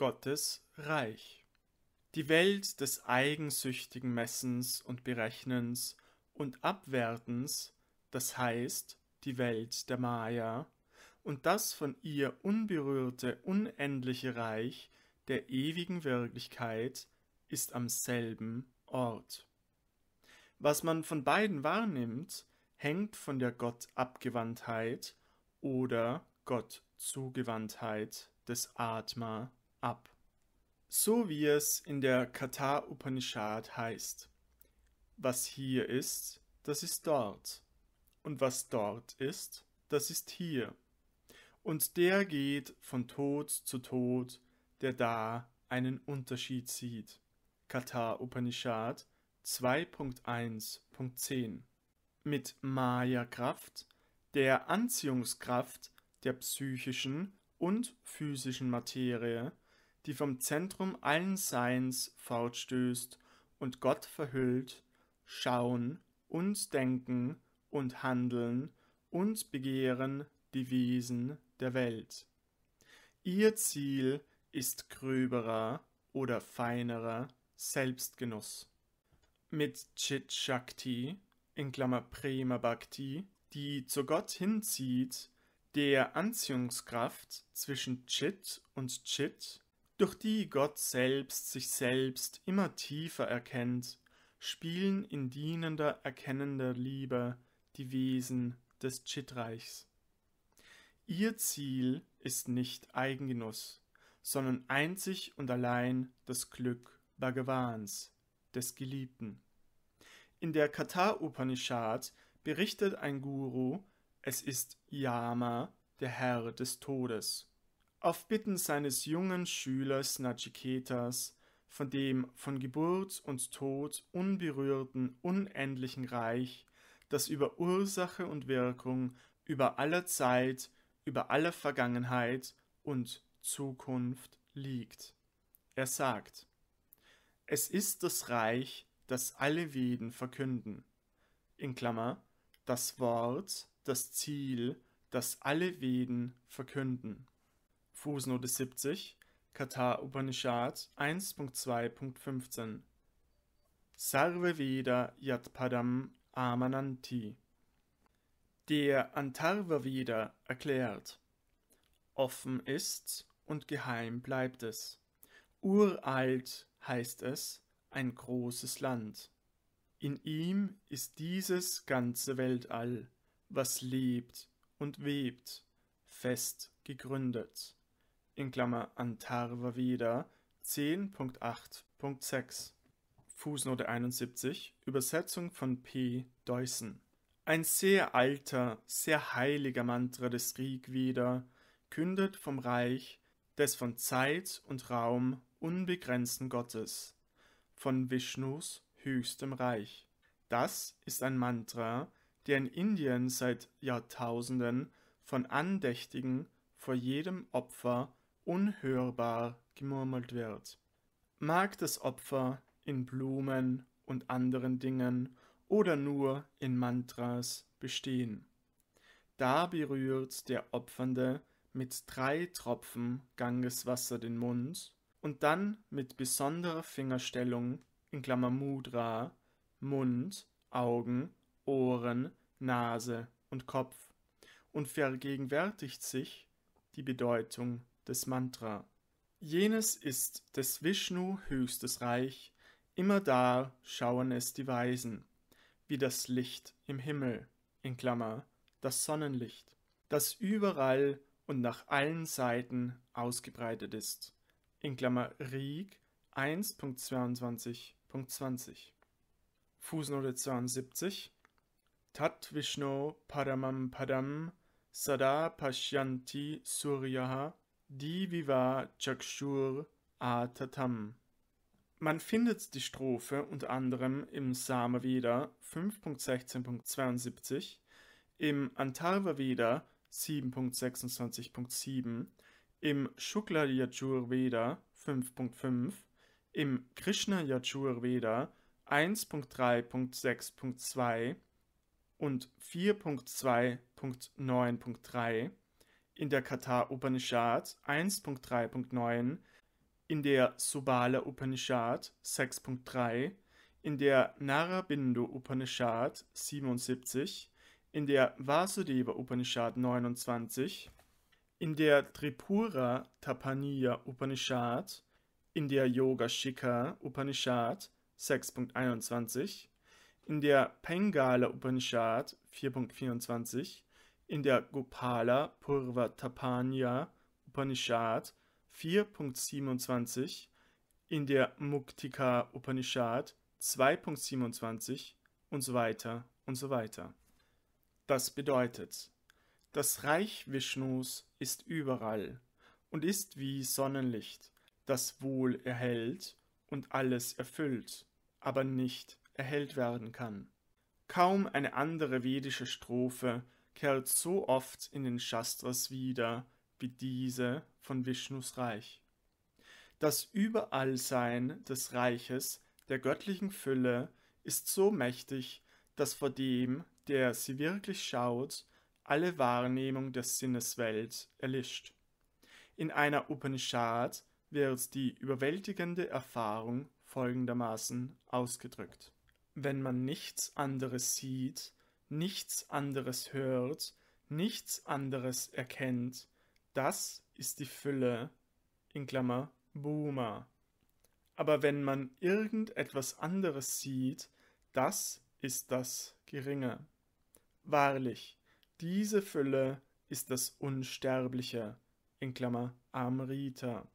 Gottes reich. Die Welt des eigensüchtigen Messens und Berechnens und Abwertens, das heißt die Welt der Maya, und das von ihr unberührte unendliche Reich der ewigen Wirklichkeit ist am selben Ort. Was man von beiden wahrnimmt, hängt von der Gottabgewandtheit oder Gottzugewandtheit des Atma ab. So wie es in der Katha Upanishad heißt. Was hier ist, das ist dort. Und was dort ist, das ist hier. Und der geht von Tod zu Tod, der da einen Unterschied sieht. Katha Upanishad 2.1.10 Mit Maya-Kraft, der Anziehungskraft der psychischen und physischen Materie, die vom Zentrum allen Seins fortstößt und Gott verhüllt, schauen, uns denken und handeln, uns begehren die Wesen der Welt. Ihr Ziel ist gröberer oder feinerer Selbstgenuss. Mit Chit Shakti, in Klammer Prema Bhakti, die zu Gott hinzieht, der Anziehungskraft zwischen Chit und Chit durch die Gott selbst sich selbst immer tiefer erkennt, spielen in dienender, erkennender Liebe die Wesen des Chitreichs. Ihr Ziel ist nicht Eigengenuss, sondern einzig und allein das Glück Bhagavans, des Geliebten. In der Katha Upanishad berichtet ein Guru, es ist Yama, der Herr des Todes auf Bitten seines jungen Schülers Natsiketas, von dem von Geburt und Tod unberührten unendlichen Reich, das über Ursache und Wirkung, über aller Zeit, über aller Vergangenheit und Zukunft liegt. Er sagt, es ist das Reich, das alle Veden verkünden. In Klammer, das Wort, das Ziel, das alle Veden verkünden. Fußnote 70, Katha Upanishad 1.2.15 Sarve Veda Yatpadam Amananti Der Antarva Veda erklärt Offen ist und geheim bleibt es. Uralt heißt es ein großes Land. In ihm ist dieses ganze Weltall, was lebt und webt, fest gegründet in Klammer Antarva 10.8.6 Fußnote 71 Übersetzung von P. Deussen Ein sehr alter, sehr heiliger Mantra des Rigveda kündet vom Reich des von Zeit und Raum unbegrenzten Gottes, von Vishnus höchstem Reich. Das ist ein Mantra, der in Indien seit Jahrtausenden von Andächtigen vor jedem Opfer unhörbar gemurmelt wird. Mag das Opfer in Blumen und anderen Dingen oder nur in Mantras bestehen. Da berührt der Opfernde mit drei Tropfen Gangeswasser den Mund und dann mit besonderer Fingerstellung in Klammer Mudra Mund, Augen, Ohren, Nase und Kopf und vergegenwärtigt sich die Bedeutung des Mantra. Jenes ist des Vishnu höchstes Reich, immer da schauen es die Weisen, wie das Licht im Himmel, in Klammer, das Sonnenlicht, das überall und nach allen Seiten ausgebreitet ist, in Klammer Rieg 1.22.20. Fußnote 72 Tat Vishnu Paramam Padam Sada Pashyanti Suryaha Diviva Chakshur Atatam. Man findet die Strophe unter anderem im Samaveda 5.16.72, im Antarvaveda 7.26.7, im Shukla Yajur Veda 5.5, im Krishna Yajur Veda 1.3.6.2 und 4.2.9.3 in der Katha Upanishad 1.3.9, in der Subala Upanishad 6.3, in der Narabindu Upanishad 77, in der Vasudeva Upanishad 29, in der Tripura Tapaniya Upanishad, in der Yoga Shikha Upanishad 6.21, in der Pengala Upanishad 4.24, in der Gopala Purva Tapanya Upanishad 4.27, in der Muktika Upanishad 2.27 und so weiter und so weiter. Das bedeutet, das Reich Vishnus ist überall und ist wie Sonnenlicht, das Wohl erhält und alles erfüllt, aber nicht erhellt werden kann. Kaum eine andere vedische Strophe kehrt so oft in den Shastras wieder wie diese von Vishnus Reich. Das Überallsein des Reiches der göttlichen Fülle ist so mächtig, dass vor dem, der sie wirklich schaut, alle Wahrnehmung der Sinneswelt erlischt. In einer Upanishad wird die überwältigende Erfahrung folgendermaßen ausgedrückt. Wenn man nichts anderes sieht, nichts anderes hört, nichts anderes erkennt. Das ist die Fülle, in Klammer Buma. Aber wenn man irgendetwas anderes sieht, das ist das Geringe. Wahrlich, diese Fülle ist das Unsterbliche, in Klammer Amrita.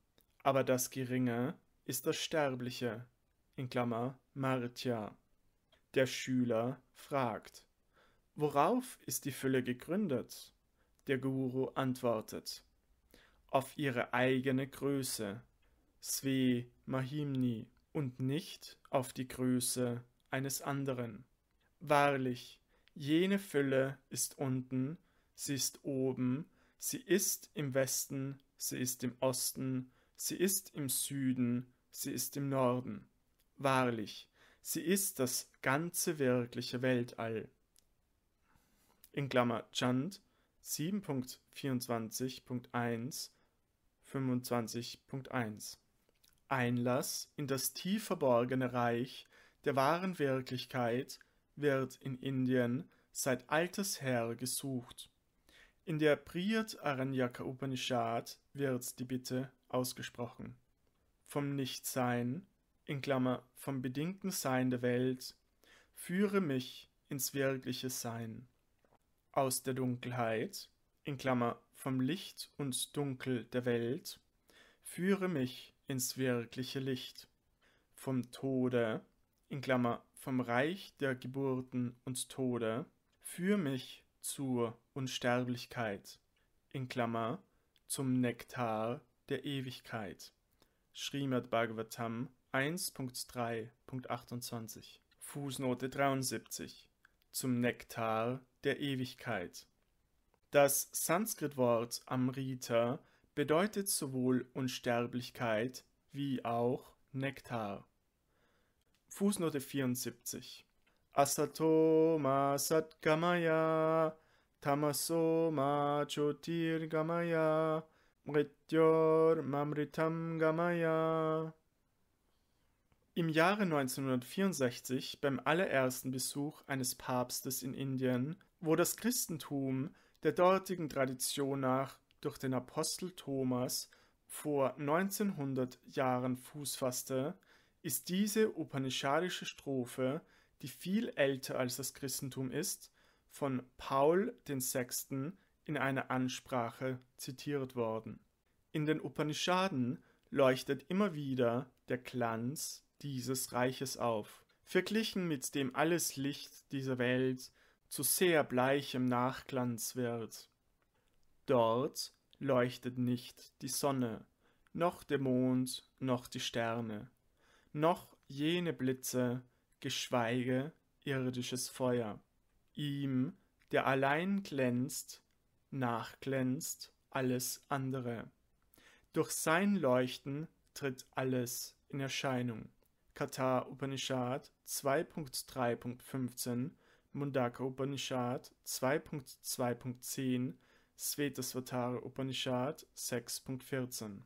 Aber das Geringe ist das Sterbliche, in Klammer Martya. Der Schüler fragt, Worauf ist die Fülle gegründet? Der Guru antwortet, auf ihre eigene Größe, Sve Mahimni, und nicht auf die Größe eines anderen. Wahrlich, jene Fülle ist unten, sie ist oben, sie ist im Westen, sie ist im Osten, sie ist im Süden, sie ist im Norden. Wahrlich, sie ist das ganze wirkliche Weltall in Klammer Chant 7.24.1 25.1 Einlass in das tief verborgene Reich der wahren Wirklichkeit wird in Indien seit altes her gesucht. In der Priyat Aranyaka Upanishad wird die Bitte ausgesprochen. Vom Nichtsein, in Klammer vom bedingten Sein der Welt, führe mich ins wirkliche Sein aus der Dunkelheit, in Klammer vom Licht und Dunkel der Welt, führe mich ins wirkliche Licht. Vom Tode, in Klammer vom Reich der Geburten und Tode, führe mich zur Unsterblichkeit, in Klammer zum Nektar der Ewigkeit. Srimad Bhagavatam 1.3.28 Fußnote 73 Zum Nektar der Ewigkeit. Das Sanskritwort Amrita bedeutet sowohl Unsterblichkeit wie auch Nektar. Fußnote 74 Asatoma Satgamaya Tamasoma Chotirgamaya Mrityor Mamritam Gamaya im Jahre 1964, beim allerersten Besuch eines Papstes in Indien, wo das Christentum der dortigen Tradition nach durch den Apostel Thomas vor 1900 Jahren Fuß fasste, ist diese upanishadische Strophe, die viel älter als das Christentum ist, von Paul VI. in einer Ansprache zitiert worden. In den Upanishaden leuchtet immer wieder der Glanz dieses Reiches auf. Verglichen mit dem alles Licht dieser Welt zu sehr bleichem Nachglanz wird. Dort leuchtet nicht die Sonne, noch der Mond, noch die Sterne, noch jene Blitze, geschweige irdisches Feuer. Ihm, der allein glänzt, nachglänzt alles andere. Durch sein Leuchten tritt alles in Erscheinung. Katar Upanishad 2.3.15 Mundaka Upanishad 2.2.10, Svetasvatara Upanishad 6.14.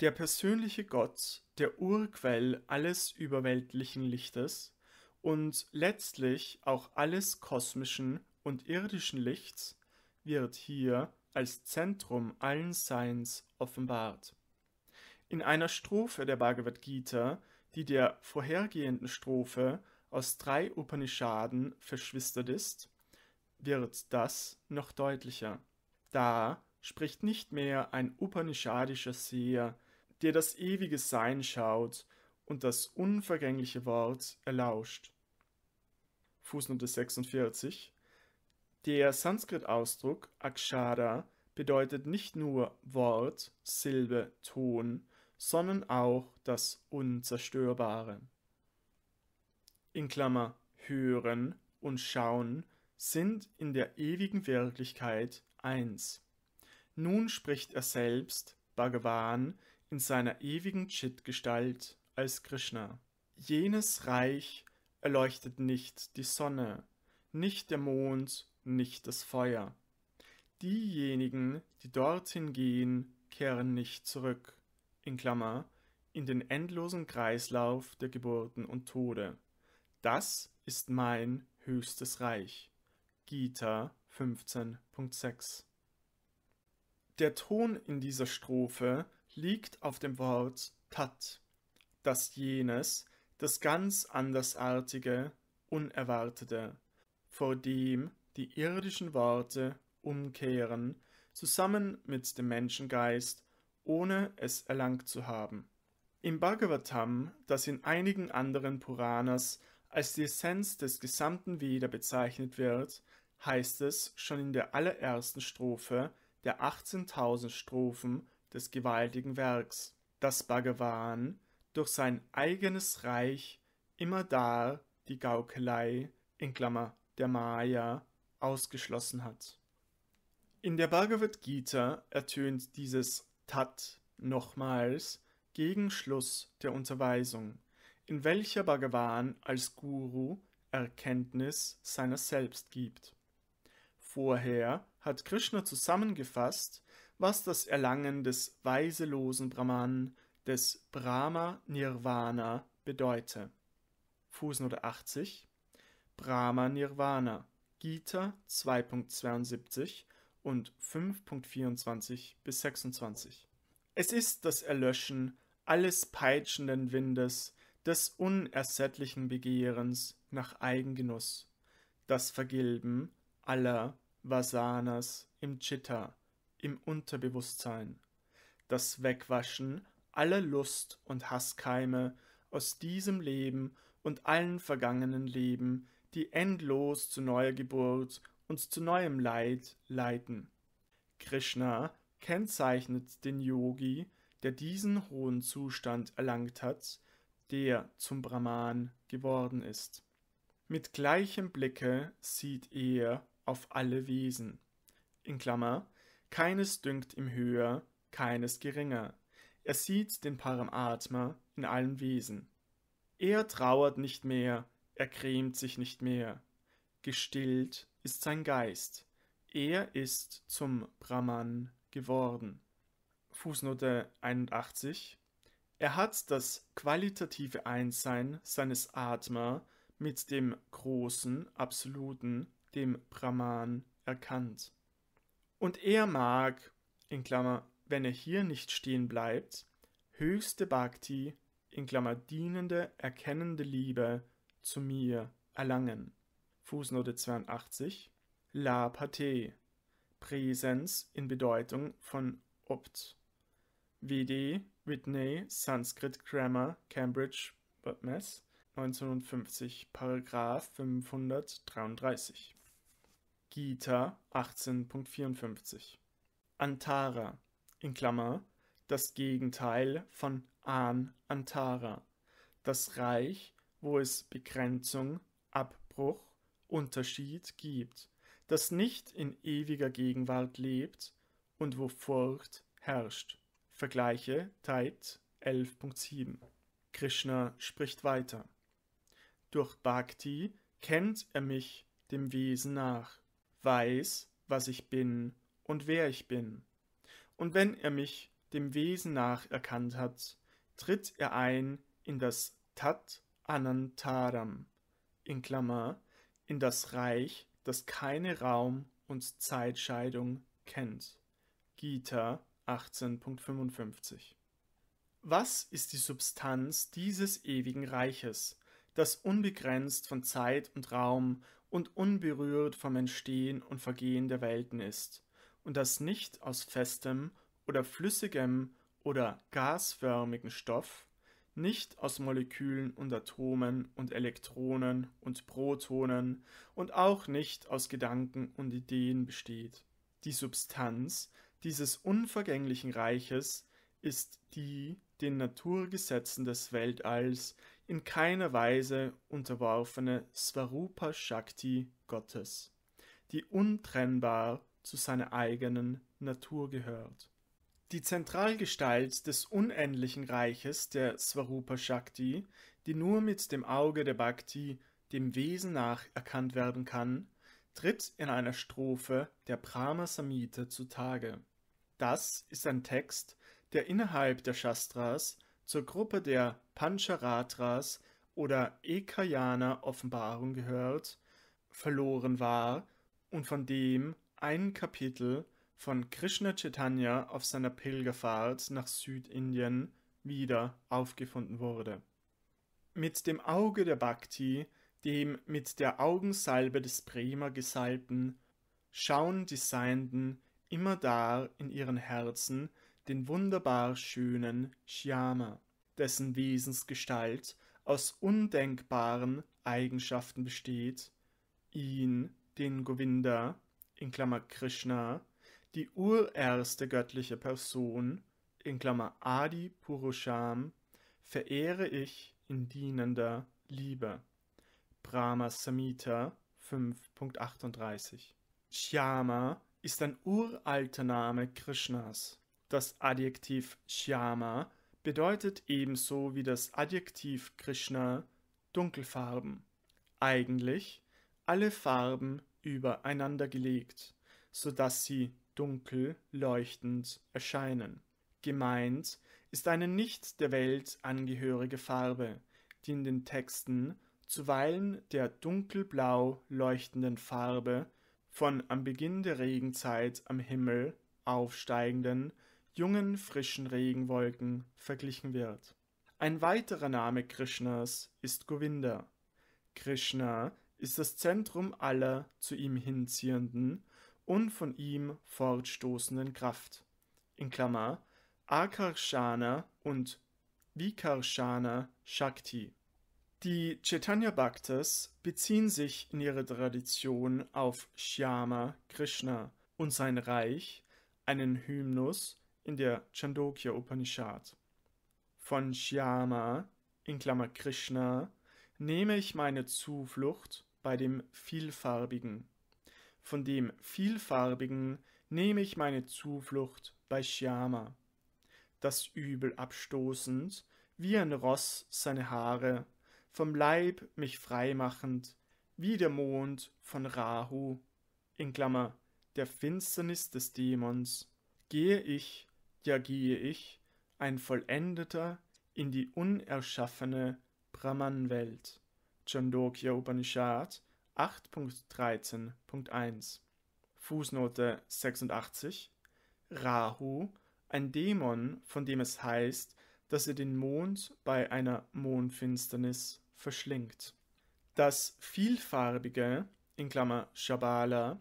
Der persönliche Gott, der Urquell alles überweltlichen Lichtes und letztlich auch alles kosmischen und irdischen Lichts, wird hier als Zentrum allen Seins offenbart. In einer Strophe der Bhagavad Gita, die der vorhergehenden Strophe aus drei Upanishaden verschwistert ist, wird das noch deutlicher. Da spricht nicht mehr ein upanishadischer Seher, der das ewige Sein schaut und das unvergängliche Wort erlauscht. Fußnote 46 Der Sanskrit-Ausdruck Akshara bedeutet nicht nur Wort, Silbe, Ton, sondern auch das Unzerstörbare in Klammer hören und schauen sind in der ewigen Wirklichkeit eins. Nun spricht er selbst, Bhagavan, in seiner ewigen Chit-Gestalt als Krishna. Jenes Reich erleuchtet nicht die Sonne, nicht der Mond, nicht das Feuer. Diejenigen, die dorthin gehen, kehren nicht zurück, in Klammer, in den endlosen Kreislauf der Geburten und Tode. Das ist mein höchstes Reich. Gita 15.6 Der Ton in dieser Strophe liegt auf dem Wort Tat, das jenes, das ganz andersartige, unerwartete, vor dem die irdischen Worte umkehren, zusammen mit dem Menschengeist, ohne es erlangt zu haben. Im Bhagavatam, das in einigen anderen Puranas als die Essenz des gesamten Veda bezeichnet wird, heißt es schon in der allerersten Strophe der 18.000 Strophen des gewaltigen Werks, dass Bhagavan durch sein eigenes Reich immerdar die Gaukelei in Klammer der Maya ausgeschlossen hat. In der Bhagavad Gita ertönt dieses Tat nochmals gegen Schluss der Unterweisung in welcher Bhagavan als Guru Erkenntnis seiner selbst gibt. Vorher hat Krishna zusammengefasst, was das Erlangen des weiselosen Brahman, des Brahma Nirvana bedeute. Fußnote 80 Brahma Nirvana Gita 2.72 und 5.24 bis 26. Es ist das Erlöschen alles peitschenden Windes, des unersättlichen Begehrens nach Eigengenuss, das Vergilben aller Vasanas im Chitta, im Unterbewusstsein, das Wegwaschen aller Lust und Hasskeime aus diesem Leben und allen vergangenen Leben, die endlos zu neuer Geburt und zu neuem Leid leiten. Krishna kennzeichnet den Yogi, der diesen hohen Zustand erlangt hat, der zum Brahman geworden ist. Mit gleichem Blicke sieht er auf alle Wesen. In Klammer, keines dünkt ihm höher, keines geringer. Er sieht den Paramatma in allen Wesen. Er trauert nicht mehr, er grämt sich nicht mehr. Gestillt ist sein Geist. Er ist zum Brahman geworden. Fußnote 81 er hat das qualitative Einssein seines Atma mit dem großen, absoluten, dem Brahman erkannt. Und er mag, in Klammer, wenn er hier nicht stehen bleibt, höchste Bhakti, in Klammer dienende, erkennende Liebe zu mir erlangen. Fußnote 82. La Pate. Präsens in Bedeutung von Opt. WD Whitney, Sanskrit Grammar, Cambridge, Mass, 1950, Paragraph 533. Gita 18.54. Antara, in Klammer, das Gegenteil von An Antara, das Reich, wo es Begrenzung, Abbruch, Unterschied gibt, das nicht in ewiger Gegenwart lebt und wo Furcht herrscht. Vergleiche Tait 11.7. Krishna spricht weiter. Durch Bhakti kennt er mich dem Wesen nach, weiß, was ich bin und wer ich bin. Und wenn er mich dem Wesen nach erkannt hat, tritt er ein in das Tat Anantaram, in Klammer, in das Reich, das keine Raum- und Zeitscheidung kennt. Gita 18.55 Was ist die Substanz dieses ewigen Reiches, das unbegrenzt von Zeit und Raum und unberührt vom Entstehen und Vergehen der Welten ist, und das nicht aus festem oder flüssigem oder gasförmigen Stoff, nicht aus Molekülen und Atomen und Elektronen und Protonen und auch nicht aus Gedanken und Ideen besteht. Die Substanz, dieses unvergänglichen Reiches ist die den Naturgesetzen des Weltalls in keiner Weise unterworfene Svarupa Shakti Gottes, die untrennbar zu seiner eigenen Natur gehört. Die Zentralgestalt des unendlichen Reiches der Svarupa Shakti, die nur mit dem Auge der Bhakti, dem Wesen nach erkannt werden kann, tritt in einer Strophe der Brahma Samhita zutage das ist ein Text, der innerhalb der Shastras zur Gruppe der Pancharatras oder Ekayana Offenbarung gehört, verloren war und von dem ein Kapitel von Krishna Chaitanya auf seiner Pilgerfahrt nach Südindien wieder aufgefunden wurde. Mit dem Auge der Bhakti, dem mit der Augensalbe des Prema gesalbten, schauen die Seienden immer immerdar in ihren Herzen den wunderbar schönen Shyama, dessen Wesensgestalt aus undenkbaren Eigenschaften besteht, ihn, den Govinda, in Klammer Krishna, die urerste göttliche Person, in Klammer Adi Purusham, verehre ich in dienender Liebe. Brahma Samhita 5.38 Shyama ist ein uralter Name Krishnas. Das Adjektiv Shyama bedeutet ebenso wie das Adjektiv Krishna Dunkelfarben. Eigentlich alle Farben übereinander gelegt, sodass sie dunkel leuchtend erscheinen. Gemeint ist eine nicht der Welt angehörige Farbe, die in den Texten zuweilen der dunkelblau leuchtenden Farbe von am Beginn der Regenzeit am Himmel aufsteigenden, jungen, frischen Regenwolken verglichen wird. Ein weiterer Name Krishnas ist Govinda. Krishna ist das Zentrum aller zu ihm hinziehenden und von ihm fortstoßenden Kraft. In Klammer Akarshana und Vikarshana Shakti. Die Chaitanya Bhaktas beziehen sich in ihrer Tradition auf Shyama Krishna und sein Reich, einen Hymnus in der Chandogya Upanishad. Von Shyama, in Klammer Krishna, nehme ich meine Zuflucht bei dem Vielfarbigen. Von dem Vielfarbigen nehme ich meine Zuflucht bei Shyama. Das Übel abstoßend, wie ein Ross seine Haare vom Leib mich freimachend, wie der Mond von Rahu, in Klammer, der Finsternis des Dämons, gehe ich, ja gehe ich, ein Vollendeter in die unerschaffene Brahman-Welt. Chandogya Upanishad 8.13.1 Fußnote 86 Rahu, ein Dämon, von dem es heißt, dass er den Mond bei einer Mondfinsternis verschlingt. Das Vielfarbige in Klammer Shabala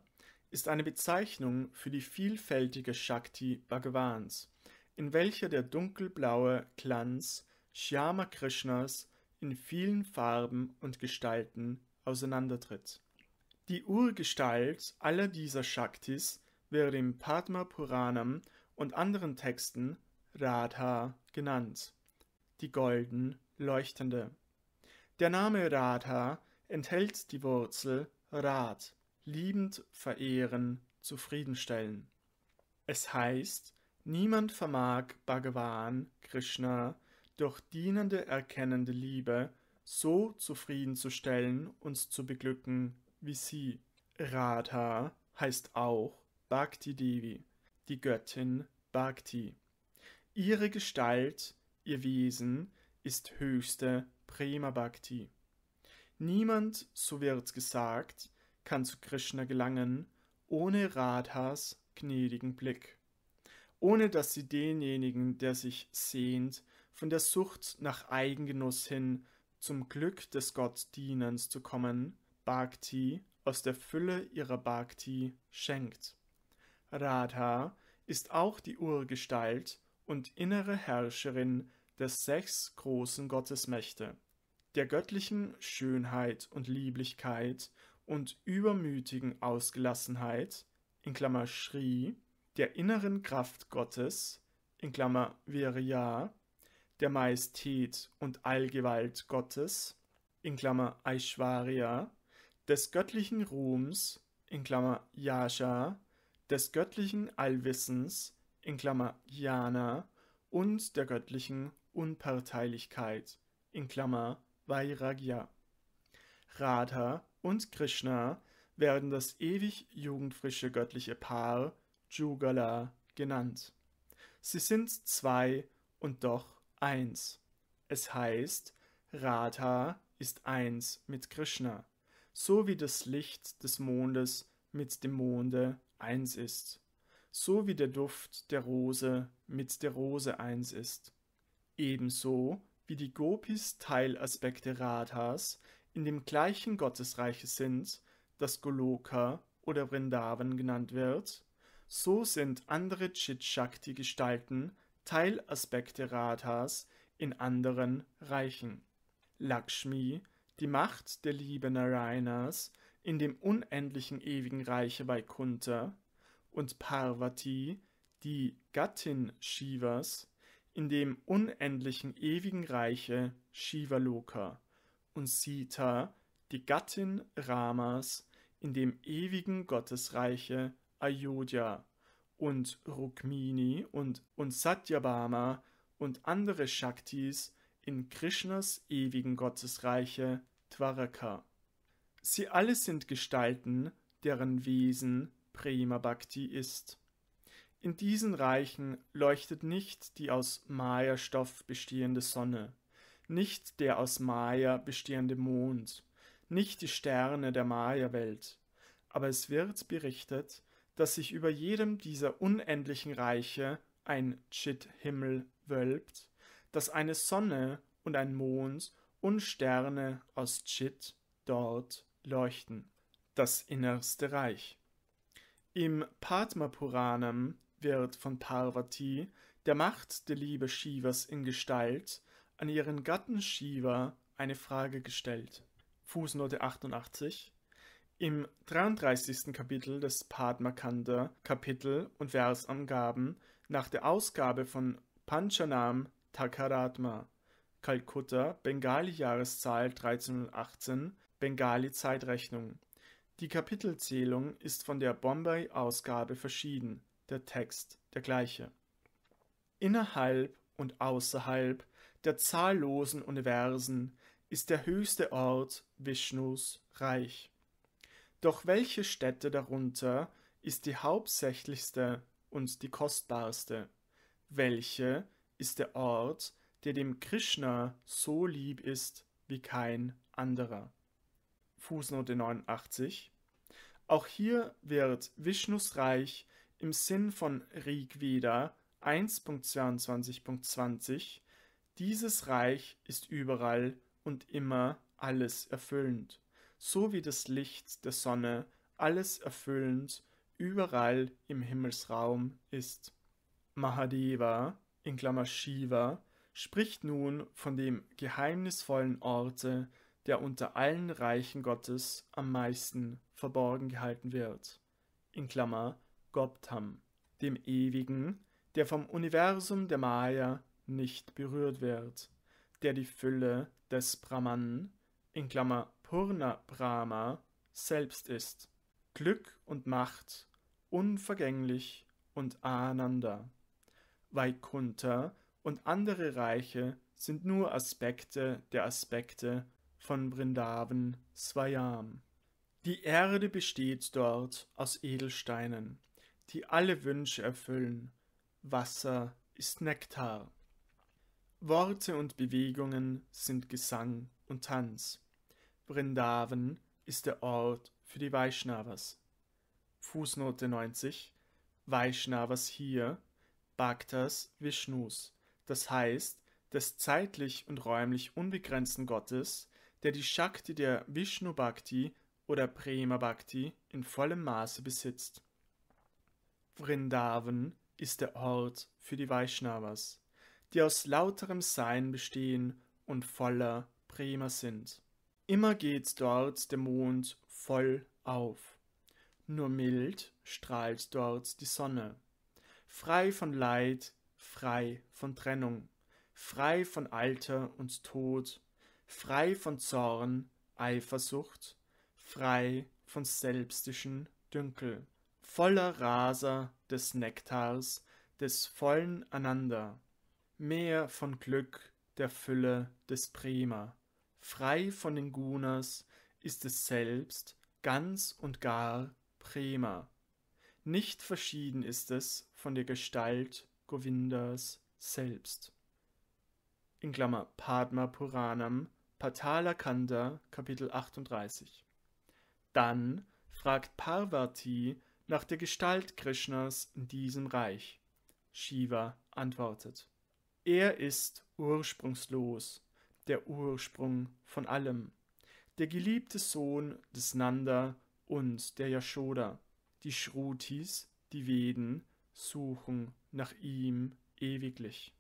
ist eine Bezeichnung für die vielfältige Shakti Bhagavans, in welcher der dunkelblaue Glanz Shyama Krishnas in vielen Farben und Gestalten auseinandertritt. Die Urgestalt aller dieser Shaktis wird im Padma Puranam und anderen Texten Radha genannt, die golden Leuchtende. Der Name Radha enthält die Wurzel Rad, liebend, verehren, zufriedenstellen. Es heißt, niemand vermag Bhagavan, Krishna, durch dienende, erkennende Liebe so zufriedenzustellen und zu beglücken wie sie. Radha heißt auch Bhakti Devi, die Göttin Bhakti. Ihre Gestalt, ihr Wesen ist höchste Prema Bhakti. Niemand, so wird gesagt, kann zu Krishna gelangen, ohne Radhas gnädigen Blick, ohne dass sie denjenigen, der sich sehnt, von der Sucht nach Eigengenuss hin zum Glück des Gottdienens zu kommen, Bhakti aus der Fülle ihrer Bhakti schenkt. Radha ist auch die Urgestalt und innere Herrscherin der sechs großen Gottesmächte, der göttlichen Schönheit und Lieblichkeit und übermütigen Ausgelassenheit in Klammer (Shri), der inneren Kraft Gottes in Klammer (Virya), der Majestät und Allgewalt Gottes in Klammer (Aishwarya), des göttlichen Ruhms in Klammer (Yasha), des göttlichen Allwissens in Klammer Jana und der göttlichen Unparteilichkeit in Klammer Vairagya. Radha und Krishna werden das ewig jugendfrische göttliche Paar Jugala genannt. Sie sind zwei und doch eins. Es heißt, Radha ist eins mit Krishna, so wie das Licht des Mondes mit dem Monde eins ist, so wie der Duft der Rose mit der Rose eins ist ebenso wie die Gopis Teilaspekte Radhas in dem gleichen Gottesreiche sind, das Goloka oder Vrindavan genannt wird, so sind andere Chit-Shakti-Gestalten Teilaspekte Radhas in anderen Reichen. Lakshmi, die Macht der Liebe Narayanas in dem unendlichen ewigen Reiche bei Kunta, und Parvati, die Gattin Shivas in dem unendlichen ewigen Reiche Shivaloka und Sita, die Gattin Ramas, in dem ewigen Gottesreiche Ayodhya und Rukmini und, und Satyabhama und andere Shaktis in Krishnas ewigen Gottesreiche Dwaraka. Sie alle sind Gestalten, deren Wesen Prema Bhakti ist. In diesen Reichen leuchtet nicht die aus Maya-Stoff bestehende Sonne, nicht der aus Maya bestehende Mond, nicht die Sterne der Maya-Welt, aber es wird berichtet, dass sich über jedem dieser unendlichen Reiche ein Chit-Himmel wölbt, dass eine Sonne und ein Mond und Sterne aus Chit dort leuchten. Das innerste Reich. Im Padma Puranam wird von Parvati, der Macht der Liebe Shivas in Gestalt, an ihren Gatten Shiva eine Frage gestellt. Fußnote 88 Im 33. Kapitel des Padmakanda Kapitel und Versangaben nach der Ausgabe von Panchanam Takaratma Kalkutta, Bengali-Jahreszahl 1318, Bengali-Zeitrechnung. Die Kapitelzählung ist von der Bombay-Ausgabe verschieden der Text der gleiche. Innerhalb und außerhalb der zahllosen Universen ist der höchste Ort Vishnus Reich. Doch welche Stätte darunter ist die hauptsächlichste und die kostbarste? Welche ist der Ort, der dem Krishna so lieb ist wie kein anderer? Fußnote 89 Auch hier wird Vishnus Reich im Sinn von Rigveda 1.22.20 Dieses Reich ist überall und immer alles erfüllend, so wie das Licht der Sonne alles erfüllend überall im Himmelsraum ist. Mahadeva, in Klammer Shiva, spricht nun von dem geheimnisvollen Orte, der unter allen Reichen Gottes am meisten verborgen gehalten wird. In Klammer Goptam, dem Ewigen, der vom Universum der Maya nicht berührt wird, der die Fülle des Brahman, in Klammer Purna Brahma, selbst ist. Glück und Macht, unvergänglich und Ananda. Vaikunta und andere Reiche sind nur Aspekte der Aspekte von Brindavan Swayam. Die Erde besteht dort aus Edelsteinen die alle Wünsche erfüllen. Wasser ist Nektar. Worte und Bewegungen sind Gesang und Tanz. Vrindavan ist der Ort für die Vaishnavas. Fußnote 90 Vaishnavas hier, Bhaktas Vishnus, das heißt des zeitlich und räumlich unbegrenzten Gottes, der die Shakti der Vishnu Bhakti oder Prema Bhakti in vollem Maße besitzt. Vrindavan ist der Ort für die Vaishnavas, die aus lauterem Sein bestehen und voller Prima sind. Immer geht dort der Mond voll auf. Nur mild strahlt dort die Sonne. Frei von Leid, frei von Trennung, frei von Alter und Tod, frei von Zorn, Eifersucht, frei von selbstischen Dünkel voller Raser des Nektars, des vollen Ananda, mehr von Glück, der Fülle des Prima, frei von den Gunas, ist es selbst ganz und gar Prima. Nicht verschieden ist es von der Gestalt Govindas selbst. In Klammer Padma Puranam, Patala Kanda, Kapitel 38. Dann fragt Parvati nach der Gestalt Krishnas in diesem Reich? Shiva antwortet. Er ist ursprungslos, der Ursprung von allem, der geliebte Sohn des Nanda und der Yashoda. Die Shrutis, die Veden, suchen nach ihm ewiglich.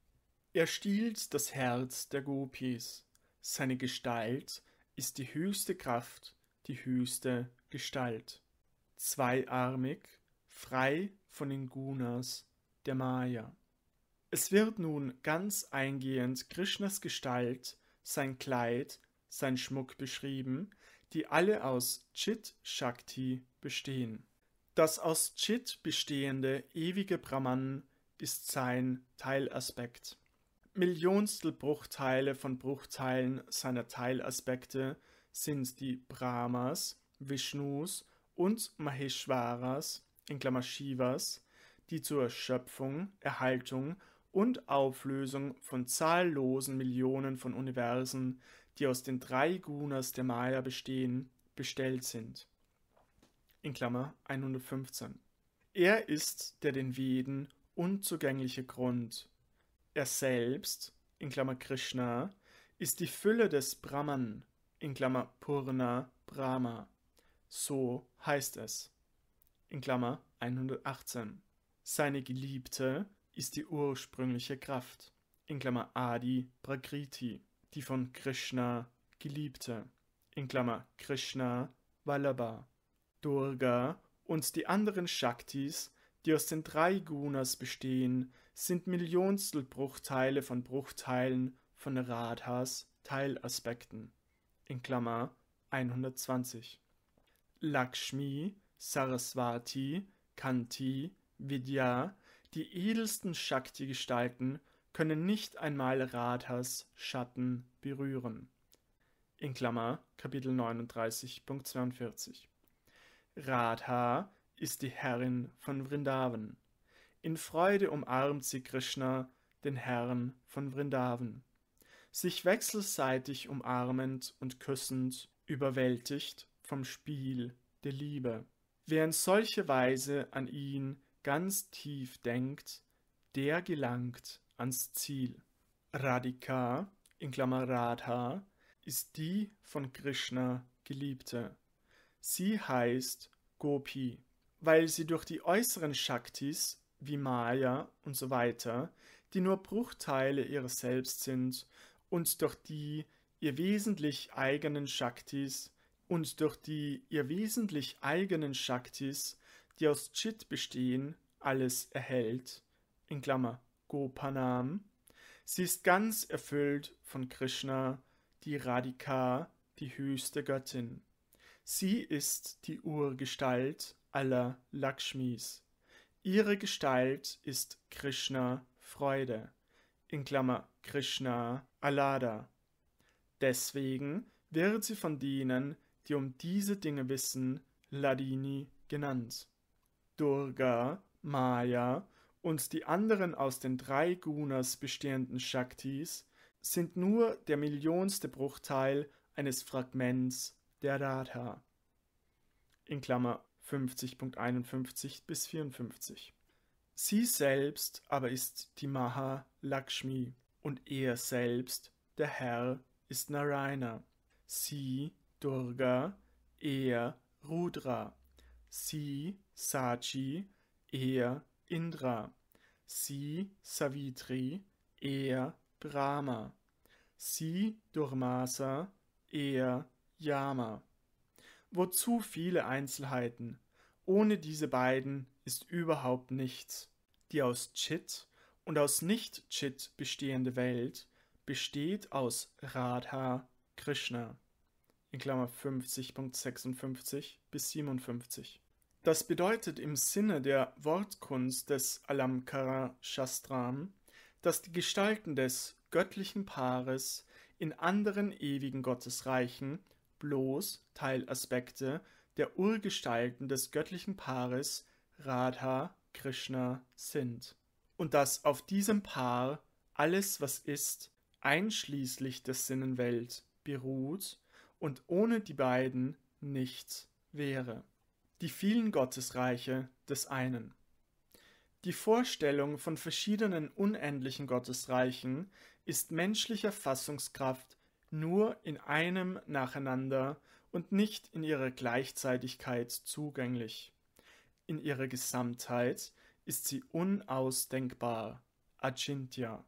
Er stiehlt das Herz der Gopis. Seine Gestalt ist die höchste Kraft, die höchste Gestalt zweiarmig, frei von den Gunas der Maya. Es wird nun ganz eingehend Krishnas Gestalt, sein Kleid, sein Schmuck beschrieben, die alle aus Chit Shakti bestehen. Das aus Chit bestehende ewige Brahman ist sein Teilaspekt. Millionstel Bruchteile von Bruchteilen seiner Teilaspekte sind die Brahmas, Vishnus und Maheshwaras in Klammer Shivas, die zur Schöpfung, Erhaltung und Auflösung von zahllosen Millionen von Universen, die aus den drei Gunas der Maya bestehen, bestellt sind. In Klammer 115. Er ist der den Veden unzugängliche Grund. Er selbst, in Klammer Krishna, ist die Fülle des Brahman, in Klammer Purna Brahma so heißt es. In Klammer 118. Seine Geliebte ist die ursprüngliche Kraft. In Klammer Adi Prakriti, die von Krishna Geliebte. In Klammer Krishna Vallabha. Durga und die anderen Shaktis, die aus den drei Gunas bestehen, sind Millionstelbruchteile von Bruchteilen von Radhas Teilaspekten. In Klammer 120. Lakshmi, Saraswati, Kanti, Vidya, die edelsten Shakti-Gestalten können nicht einmal Radhas Schatten berühren. In Klammer, Kapitel 39.42. Radha ist die Herrin von Vrindavan. In Freude umarmt sie Krishna, den Herrn von Vrindavan. Sich wechselseitig umarmend und küssend, überwältigt vom Spiel der Liebe. Wer in solche Weise an ihn ganz tief denkt, der gelangt ans Ziel. Radhika, in Klammer Radha, ist die von Krishna Geliebte. Sie heißt Gopi, weil sie durch die äußeren Shaktis wie Maya und so weiter, die nur Bruchteile ihres Selbst sind und durch die ihr wesentlich eigenen Shaktis und durch die ihr wesentlich eigenen Shaktis, die aus Chit bestehen, alles erhält, in Klammer Gopanam. Sie ist ganz erfüllt von Krishna, die Radhika, die höchste Göttin. Sie ist die Urgestalt aller Lakshmis. Ihre Gestalt ist Krishna Freude, in Klammer Krishna Alada. Deswegen wird sie von denen, die um diese Dinge wissen, Ladini genannt. Durga, Maya und die anderen aus den drei Gunas bestehenden Shaktis sind nur der millionste Bruchteil eines Fragments der Radha. In Klammer 50.51 bis 54. Sie selbst aber ist die Maha Lakshmi und er selbst, der Herr, ist Narayana. Sie Durga, er Rudra, sie Sachi, er Indra, sie Savitri, er Brahma, sie Durmasa, er Yama. Wozu viele Einzelheiten? Ohne diese beiden ist überhaupt nichts. Die aus Chit und aus Nicht-Chit bestehende Welt besteht aus Radha Krishna in Klammer 50.56 bis 57. Das bedeutet im Sinne der Wortkunst des Alamkara Shastram, dass die Gestalten des göttlichen Paares in anderen ewigen Gottesreichen bloß Teilaspekte der Urgestalten des göttlichen Paares Radha Krishna sind. Und dass auf diesem Paar alles, was ist, einschließlich der Sinnenwelt, beruht und ohne die beiden nichts wäre. Die vielen Gottesreiche des einen. Die Vorstellung von verschiedenen unendlichen Gottesreichen ist menschlicher Fassungskraft nur in einem nacheinander und nicht in ihrer Gleichzeitigkeit zugänglich. In ihrer Gesamtheit ist sie unausdenkbar. Achintya.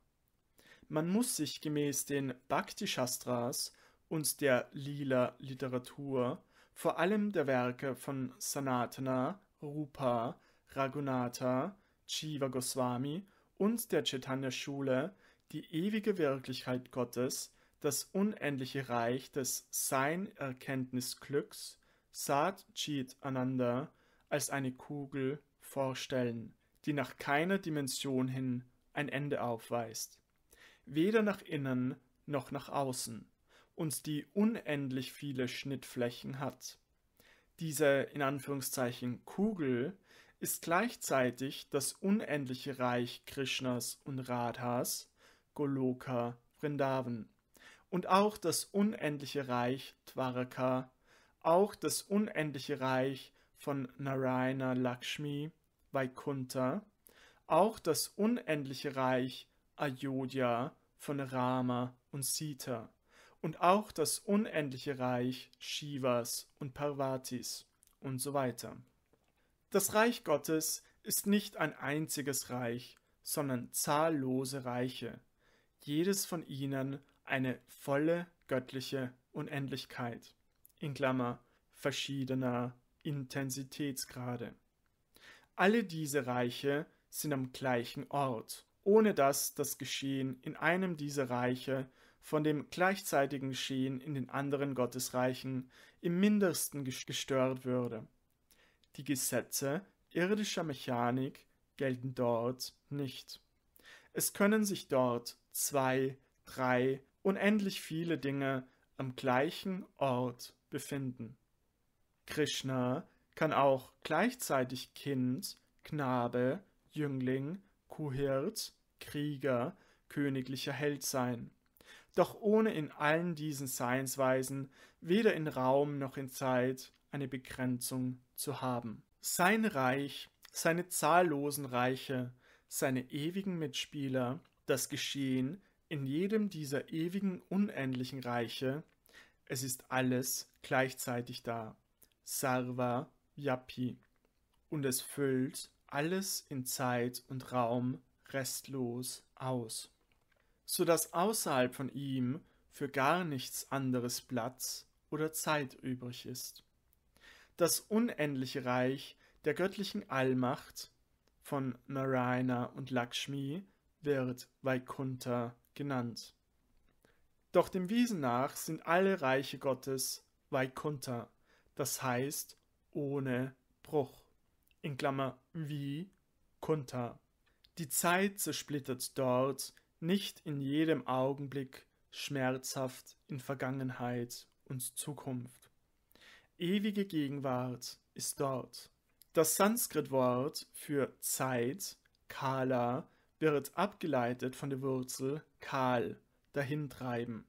Man muss sich gemäß den Bhakti-Shastras und der lila Literatur, vor allem der Werke von Sanatana, Rupa, Raghunatha, Jiva Goswami und der Chaitanya Schule die ewige Wirklichkeit Gottes, das unendliche Reich des Sein-Erkenntnis-Glücks, Sat Chit Ananda, als eine Kugel vorstellen, die nach keiner Dimension hin ein Ende aufweist, weder nach innen noch nach außen und die unendlich viele Schnittflächen hat. Diese in Anführungszeichen Kugel ist gleichzeitig das unendliche Reich Krishnas und Radhas, Goloka, Vrindavan und auch das unendliche Reich Dwaraka, auch das unendliche Reich von Narayana Lakshmi, Vaikuntha, auch das unendliche Reich Ayodhya von Rama und Sita und auch das unendliche Reich Shivas und Parvatis und so weiter. Das Reich Gottes ist nicht ein einziges Reich, sondern zahllose Reiche, jedes von ihnen eine volle göttliche Unendlichkeit, in Klammer verschiedener Intensitätsgrade. Alle diese Reiche sind am gleichen Ort, ohne dass das Geschehen in einem dieser Reiche von dem gleichzeitigen Geschehen in den anderen Gottesreichen im mindesten gestört würde. Die Gesetze irdischer Mechanik gelten dort nicht. Es können sich dort zwei, drei, unendlich viele Dinge am gleichen Ort befinden. Krishna kann auch gleichzeitig Kind, Knabe, Jüngling, Kuhirt, Krieger, königlicher Held sein doch ohne in allen diesen Seinsweisen weder in Raum noch in Zeit eine Begrenzung zu haben. Sein Reich, seine zahllosen Reiche, seine ewigen Mitspieler, das Geschehen in jedem dieser ewigen unendlichen Reiche, es ist alles gleichzeitig da. Sarva Yapi. Und es füllt alles in Zeit und Raum restlos aus so dass außerhalb von ihm für gar nichts anderes Platz oder Zeit übrig ist. Das unendliche Reich der göttlichen Allmacht von Narayana und Lakshmi wird Vaikuntha genannt. Doch dem Wesen nach sind alle Reiche Gottes Vaikuntha, das heißt ohne Bruch, in Klammer wie Kunta. Die Zeit zersplittert dort nicht in jedem Augenblick schmerzhaft in Vergangenheit und Zukunft. Ewige Gegenwart ist dort. Das Sanskritwort für Zeit, Kala, wird abgeleitet von der Wurzel Kal, dahintreiben.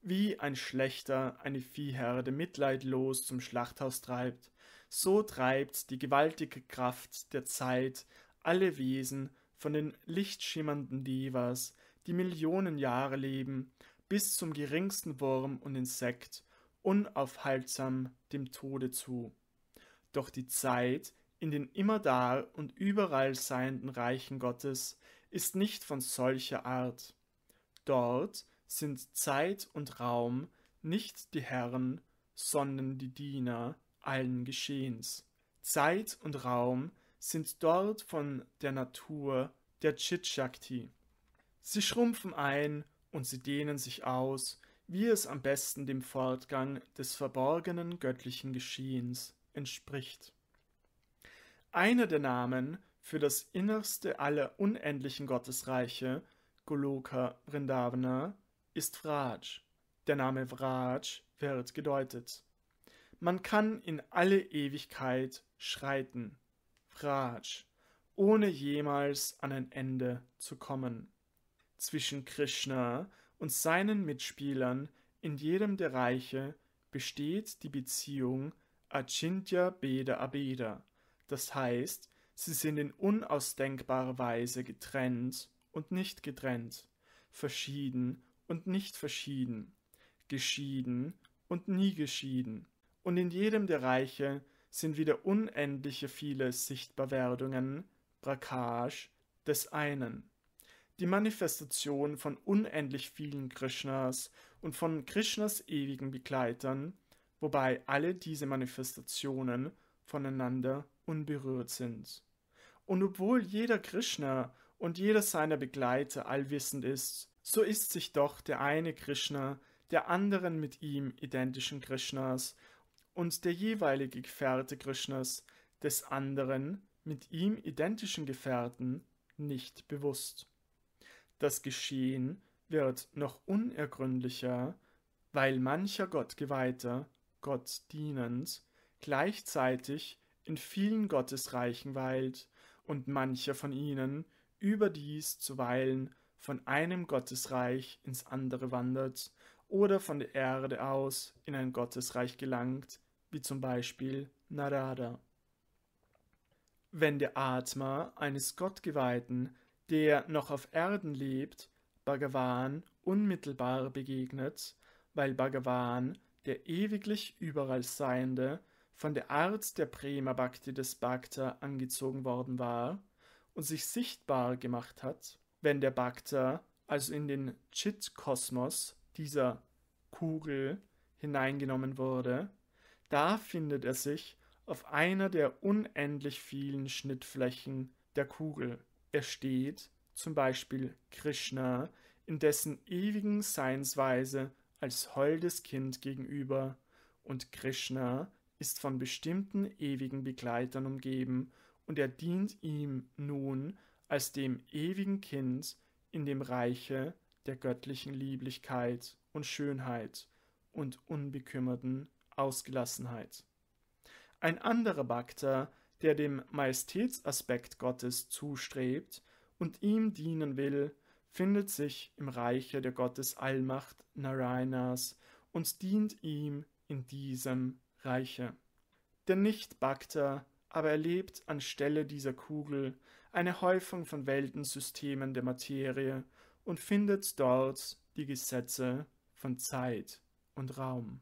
Wie ein Schlechter eine Viehherde mitleidlos zum Schlachthaus treibt, so treibt die gewaltige Kraft der Zeit alle Wesen von den lichtschimmernden Devas, die Millionen Jahre leben, bis zum geringsten Wurm und Insekt, unaufhaltsam dem Tode zu. Doch die Zeit in den immerdar und überall seienden Reichen Gottes ist nicht von solcher Art. Dort sind Zeit und Raum nicht die Herren, sondern die Diener allen Geschehens. Zeit und Raum sind sind dort von der Natur der Chit-Shakti. Sie schrumpfen ein und sie dehnen sich aus, wie es am besten dem Fortgang des verborgenen göttlichen Geschehens entspricht. Einer der Namen für das Innerste aller unendlichen Gottesreiche, Goloka Vrindavana, ist Vraj. Der Name Vraj wird gedeutet. Man kann in alle Ewigkeit schreiten. Raj, ohne jemals an ein Ende zu kommen. Zwischen Krishna und seinen Mitspielern in jedem der Reiche besteht die Beziehung Achintya Beda Abeda, das heißt, sie sind in unausdenkbarer Weise getrennt und nicht getrennt, verschieden und nicht verschieden, geschieden und nie geschieden. Und in jedem der Reiche sind wieder unendliche viele Sichtbarwerdungen, Prakaj, des einen. Die Manifestation von unendlich vielen Krishnas und von Krishnas ewigen Begleitern, wobei alle diese Manifestationen voneinander unberührt sind. Und obwohl jeder Krishna und jeder seiner Begleiter allwissend ist, so ist sich doch der eine Krishna der anderen mit ihm identischen Krishnas und der jeweilige Gefährte Krishnas des anderen mit ihm identischen Gefährten nicht bewusst. Das Geschehen wird noch unergründlicher, weil mancher Gottgeweihter, Gott dienend, gleichzeitig in vielen Gottesreichen weilt und mancher von ihnen überdies zuweilen von einem Gottesreich ins andere wandert oder von der Erde aus in ein Gottesreich gelangt, wie zum Beispiel Narada. Wenn der Atma eines Gottgeweihten, der noch auf Erden lebt, Bhagavan unmittelbar begegnet, weil Bhagavan, der ewiglich überall Seiende, von der Art der Prema Bhakti des Bhakta angezogen worden war und sich sichtbar gemacht hat, wenn der Bhakta also in den Chit-Kosmos dieser Kugel hineingenommen wurde, da findet er sich auf einer der unendlich vielen Schnittflächen der Kugel. Er steht zum Beispiel Krishna in dessen ewigen Seinsweise als holdes Kind gegenüber, und Krishna ist von bestimmten ewigen Begleitern umgeben, und er dient ihm nun als dem ewigen Kind in dem Reiche der göttlichen Lieblichkeit und Schönheit und unbekümmerten Ausgelassenheit. Ein anderer Bhakta, der dem Majestätsaspekt Gottes zustrebt und ihm dienen will, findet sich im Reiche der Gottesallmacht Narayanas und dient ihm in diesem Reiche. Der Nicht-Bhakta aber erlebt anstelle dieser Kugel eine Häufung von Weltensystemen der Materie und findet dort die Gesetze von Zeit und Raum.